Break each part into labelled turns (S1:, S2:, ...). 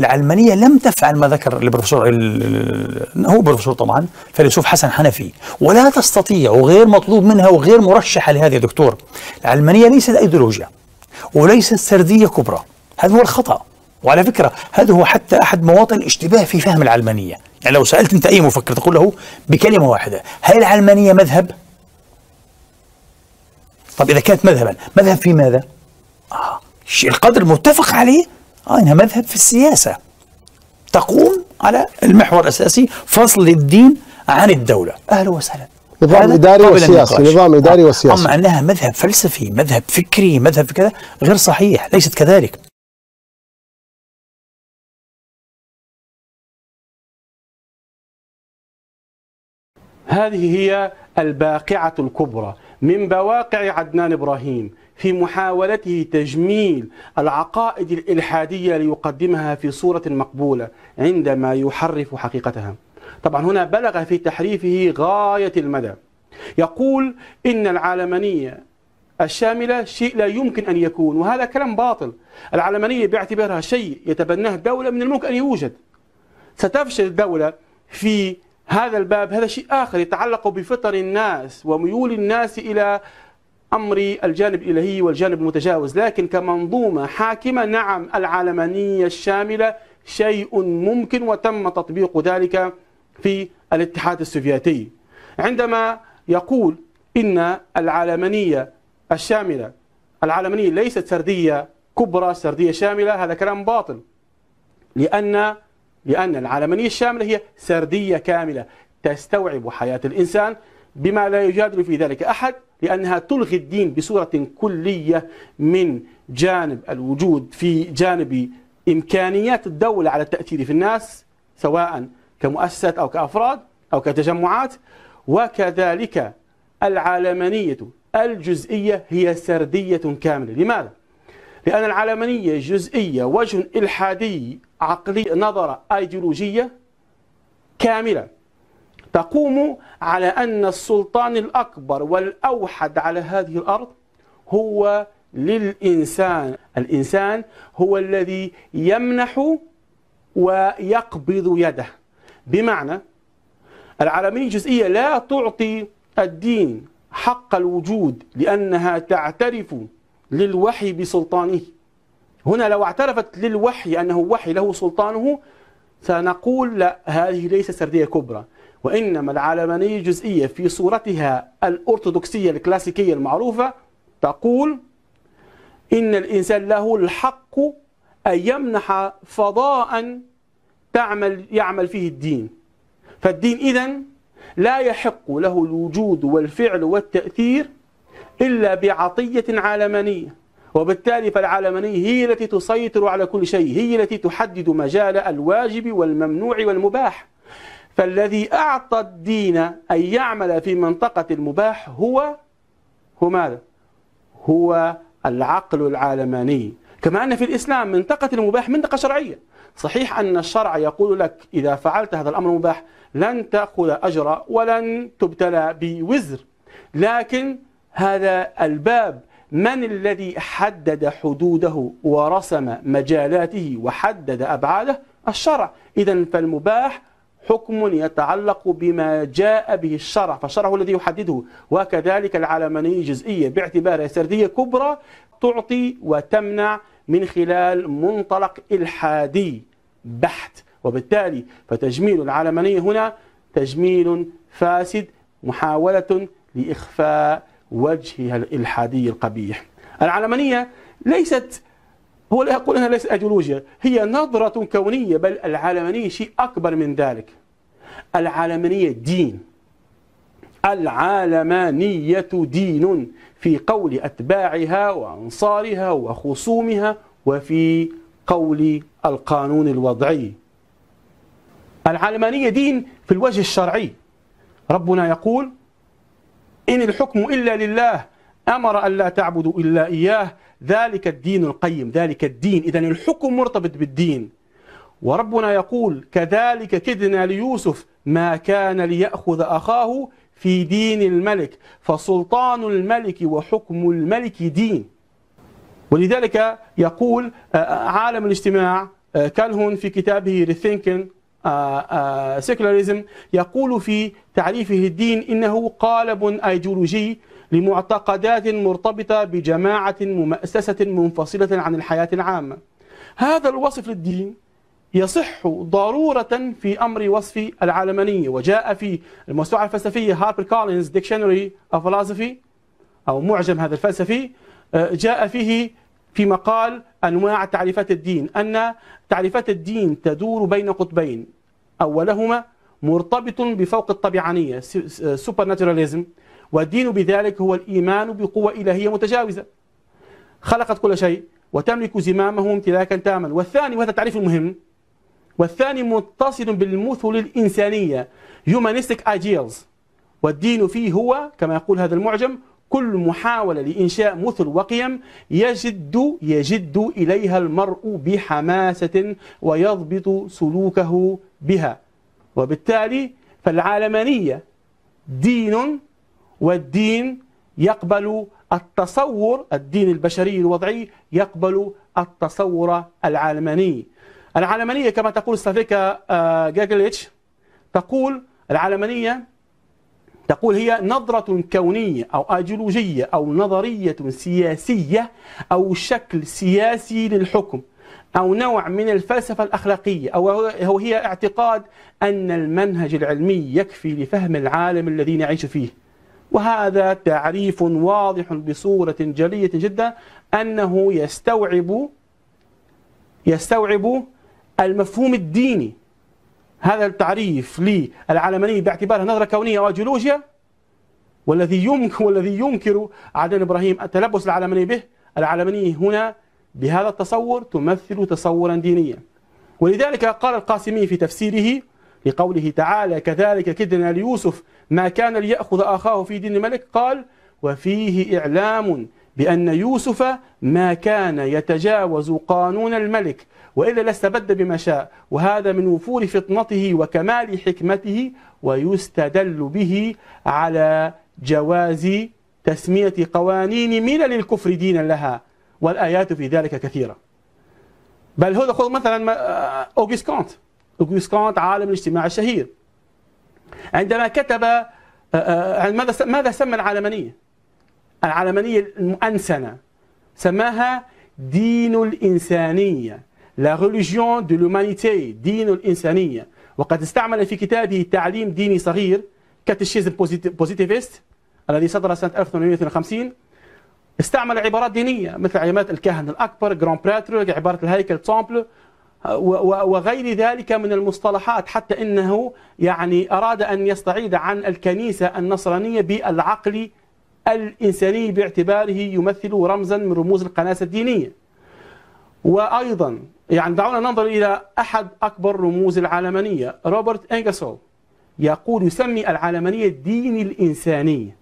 S1: العلمانيه لم تفعل ما ذكر البروفيسور هو بروفيسور طبعا فيلسوف حسن حنفي ولا تستطيع وغير مطلوب منها وغير مرشحه لهذا يا دكتور العلمانيه ليست ايديولوجيا وليست سرديه كبرى هذا هو الخطا وعلى فكره هذا هو حتى احد مواطن الاشتباه في فهم العلمانيه يعني لو سالت انت اي مفكر تقول له بكلمه واحده هل العلمانيه مذهب طب اذا كانت مذهبا مذهب في ماذا آه. القدر متفق عليه آه، انها مذهب في السياسه تقوم على المحور الاساسي فصل الدين عن الدوله اهلا وسهلا نظام اداري وسياسي نظام اداري آه، وسياسي اما انها مذهب فلسفي مذهب فكري مذهب كذا غير صحيح ليست كذلك هذه هي الباقعه الكبرى من بواقع عدنان ابراهيم في محاولته تجميل العقائد الإلحادية ليقدمها في صورة مقبولة عندما يحرف حقيقتها طبعا هنا بلغ في تحريفه غاية المدى يقول إن العالمانية الشاملة شيء لا يمكن أن يكون وهذا كلام باطل العلمانية باعتبارها شيء يتبناه دولة من الممكن أن يوجد ستفشل الدولة في هذا الباب هذا شيء آخر يتعلق بفطر الناس وميول الناس إلى أمر الجانب الإلهي والجانب المتجاوز لكن كمنظومة حاكمة نعم العالمانية الشاملة شيء ممكن وتم تطبيق ذلك في الاتحاد السوفيتي عندما يقول إن العالمانية الشاملة العالمانية ليست سردية كبرى سردية شاملة هذا كلام باطل لأن لأن العالمانية الشاملة هي سردية كاملة تستوعب حياة الإنسان بما لا يجادل في ذلك أحد لأنها تلغي الدين بصورة كلية من جانب الوجود في جانب إمكانيات الدولة على التأثير في الناس سواء كمؤسسات أو كأفراد أو كتجمعات وكذلك العالمانية الجزئية هي سردية كاملة لماذا؟ لأن العالمانية جزئية وجه إلحادي عقلي نظرة أيديولوجية كاملة تقوم على أن السلطان الأكبر والأوحد على هذه الأرض هو للإنسان الإنسان هو الذي يمنح ويقبض يده بمعنى العالمية الجزئية لا تعطي الدين حق الوجود لأنها تعترف للوحي بسلطانه هنا لو اعترفت للوحي أنه وحي له سلطانه سنقول لا هذه ليست سردية كبرى وإنما العلمانية الجزئية في صورتها الأرثوذكسية الكلاسيكية المعروفة تقول إن الإنسان له الحق أن يمنح فضاء تعمل يعمل فيه الدين فالدين إذن لا يحق له الوجود والفعل والتأثير إلا بعطية علمانية وبالتالي فالعلمانية هي التي تسيطر على كل شيء هي التي تحدد مجال الواجب والممنوع والمباح فالذي أعطى الدين أن يعمل في منطقة المباح هو هو ماذا؟ هو العقل العالماني كما أن في الإسلام منطقة المباح منطقة شرعية صحيح أن الشرع يقول لك إذا فعلت هذا الأمر المباح لن تأخذ أجرا ولن تبتلى بوزر لكن هذا الباب من الذي حدد حدوده ورسم مجالاته وحدد أبعاده الشرع إذا فالمباح حكم يتعلق بما جاء به الشرع فالشرع هو الذي يحدده وكذلك العلماني جزئية باعتبارها سردية كبرى تعطي وتمنع من خلال منطلق إلحادي بحت وبالتالي فتجميل العلمانية هنا تجميل فاسد محاولة لإخفاء وجهها الإلحادي القبيح العلمانية ليست هو لا يقول أنها ليست أيديولوجيا هي نظرة كونية بل العلمانية شيء أكبر من ذلك العلمانية دين العالمانية دين في قول أتباعها وأنصارها وخصومها وفي قول القانون الوضعي العلمانية دين في الوجه الشرعي ربنا يقول إن الحكم إلا لله أمر أن لا تعبدوا إلا إياه ذلك الدين القيم ذلك الدين إذا الحكم مرتبط بالدين وربنا يقول كذلك كدنا ليوسف ما كان ليأخذ أخاه في دين الملك فسلطان الملك وحكم الملك دين ولذلك يقول آه، آه، عالم الاجتماع آه، كالهون في كتابه Rethinking Secularism يقول في تعريفه الدين إنه قالب أيديولوجي لمعتقدات مرتبطة بجماعة مؤسسة منفصلة عن الحياة العامة هذا الوصف للدين يصح ضرورة في أمر وصف العلمانية وجاء في الموسوعة الفلسفية هاربر كولينز ديكشنري أو فلسفي أو معجم هذا الفلسفي آه، جاء فيه في مقال أنواع تعريفات الدين أن تعريفات الدين تدور بين قطبين أولهما مرتبط بفوق الطبيعانية سوبر ناتوراليزم والدين بذلك هو الإيمان بقوة إلهية متجاوزة خلقت كل شيء وتملك زمامه امتلاكا تاما والثاني وهذا التعريف المهم والثاني متصل بالمثل الإنسانية humanistic ideals والدين فيه هو كما يقول هذا المعجم كل محاولة لإنشاء مثل وقيم يجد يجد إليها المرء بحماسة ويضبط سلوكه بها وبالتالي فالعالمانية دين والدين يقبل التصور الدين البشري الوضعي يقبل التصور العلماني العلمانية كما تقول سلافيكا آه، جاجليتش تقول العلمانية تقول هي نظرة كونية أو أيديولوجية أو نظرية سياسية أو شكل سياسي للحكم أو نوع من الفلسفة الأخلاقية أو هي اعتقاد أن المنهج العلمي يكفي لفهم العالم الذي نعيش فيه وهذا تعريف واضح بصورة جلية جدا أنه يستوعب يستوعب المفهوم الديني هذا التعريف للعلمانية باعتبارها نظرة كونية وجيولوجيا والذي يمكن والذي ينكر عدن ابراهيم التلبس العلمانية به العلمانية هنا بهذا التصور تمثل تصورا دينيا ولذلك قال القاسمي في تفسيره لقوله تعالى كذلك كدنا ليوسف ما كان ليأخذ أخاه في دين الملك قال وفيه إعلام بأن يوسف ما كان يتجاوز قانون الملك وإلا لاستبد بما شاء وهذا من وفور فطنته وكمال حكمته ويستدل به على جواز تسمية قوانين من الكفر دينا لها والآيات في ذلك كثيرة بل هذا خذ مثلا آه، أوغيس كونت أوغيس كونت عالم الاجتماع الشهير عندما كتب آه، آه، ماذا ماذا سمى العلمانية؟ العلمانية المؤنسنة سماها دين الإنسانية لا ريليجيون دو لومانيتي دين الإنسانية وقد استعمل في كتابه تعليم ديني صغير كاتشيزم بوزيتيفيست الذي صدر سنة 1852 استعمل عبارات دينية مثل عبارات الكاهن الأكبر جراند براتر عبارة الهيكل تومبل وغير ذلك من المصطلحات حتى انه يعني اراد ان يستعيد عن الكنيسه النصرانيه بالعقل الانساني باعتباره يمثل رمزا من رموز القناصه الدينيه. وايضا يعني دعونا ننظر الى احد اكبر رموز العلمانيه روبرت انجسول يقول يسمي العلمانيه دين الانساني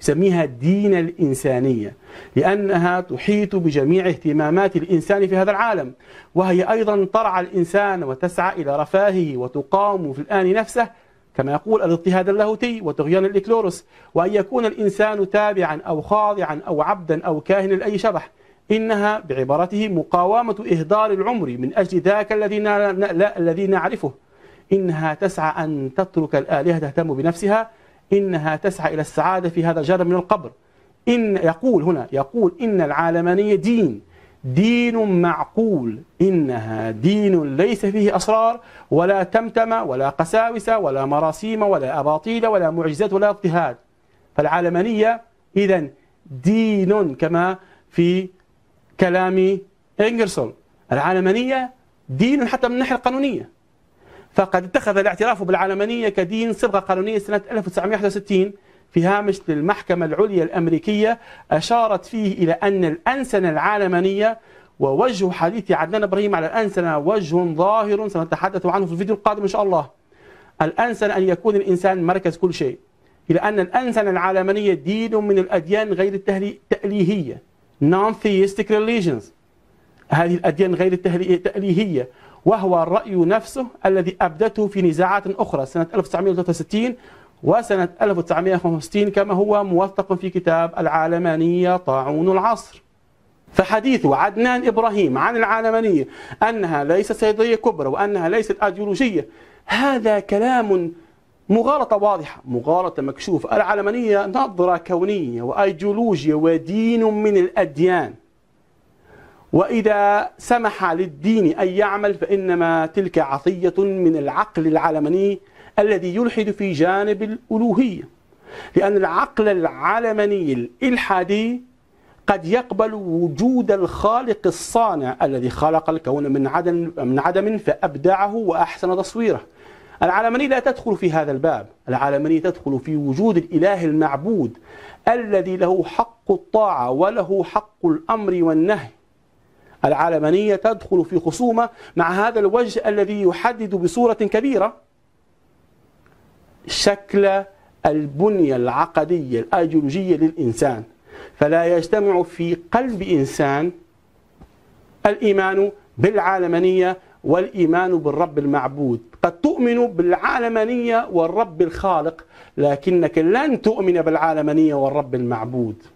S1: يسميها دين الإنسانية لأنها تحيط بجميع اهتمامات الإنسان في هذا العالم وهي أيضا ترعى الإنسان وتسعى إلى رفاهه وتقام في الآن نفسه كما يقول الاضطهاد اللاهوتي وطغيان الإكلوروس وأن يكون الإنسان تابعا أو خاضعا أو عبدا أو كاهنا لأي شبح إنها بعبارته مقاومة إهدار العمر من أجل ذاك الذي لا الذي نعرفه إنها تسعى أن تترك الآلهة تهتم بنفسها إنها تسعى إلى السعادة في هذا الجر من القبر إن يقول هنا يقول إن العالمانية دين دين معقول إنها دين ليس فيه أسرار ولا تمتم ولا قساوس ولا مراسيم ولا أباطيل ولا معجزات ولا اضطهاد فالعالمانية إذا دين كما في كلام إنجرسون العالمانية دين حتى من الناحية القانونية فقد اتخذ الاعتراف بالعلمانية كدين صبغة قانونية سنة 1961 في هامش للمحكمة العليا الأمريكية أشارت فيه إلى أن الأنسنة العلمانية ووجه حديث عدنان إبراهيم على الأنسنة وجه ظاهر سنتحدث عنه في الفيديو القادم إن شاء الله الأنسنة أن يكون الإنسان مركز كل شيء إلى أن الأنسنة العلمانية دين من الأديان غير التأليهية non-theistic religions هذه الأديان غير التأليهية وهو الرأي نفسه الذي أبدته في نزاعات أخرى سنة 1963 وسنة 1965 كما هو موثق في كتاب العالمانية طاعون العصر فحديث عدنان إبراهيم عن العالمانية أنها ليست سيدية كبرى وأنها ليست أيديولوجية هذا كلام مغالطة واضحة مغالطة مكشوفة العلمانية نظرة كونية وأيديولوجيا ودين من الأديان وإذا سمح للدين أن يعمل فإنما تلك عطية من العقل العلماني الذي يلحد في جانب الألوهية لأن العقل العلماني الإلحادي قد يقبل وجود الخالق الصانع الذي خلق الكون من عدم من عدم فابدعه واحسن تصويره. العلمانية لا تدخل في هذا الباب، العلمانية تدخل في وجود الاله المعبود الذي له حق الطاعه وله حق الامر والنهي العالمانية تدخل في خصومة مع هذا الوجه الذي يحدد بصورة كبيرة شكل البنية العقدية الأيديولوجية للإنسان فلا يجتمع في قلب إنسان الإيمان بالعالمانية والإيمان بالرب المعبود قد تؤمن بالعالمانية والرب الخالق لكنك لن تؤمن بالعالمانية والرب المعبود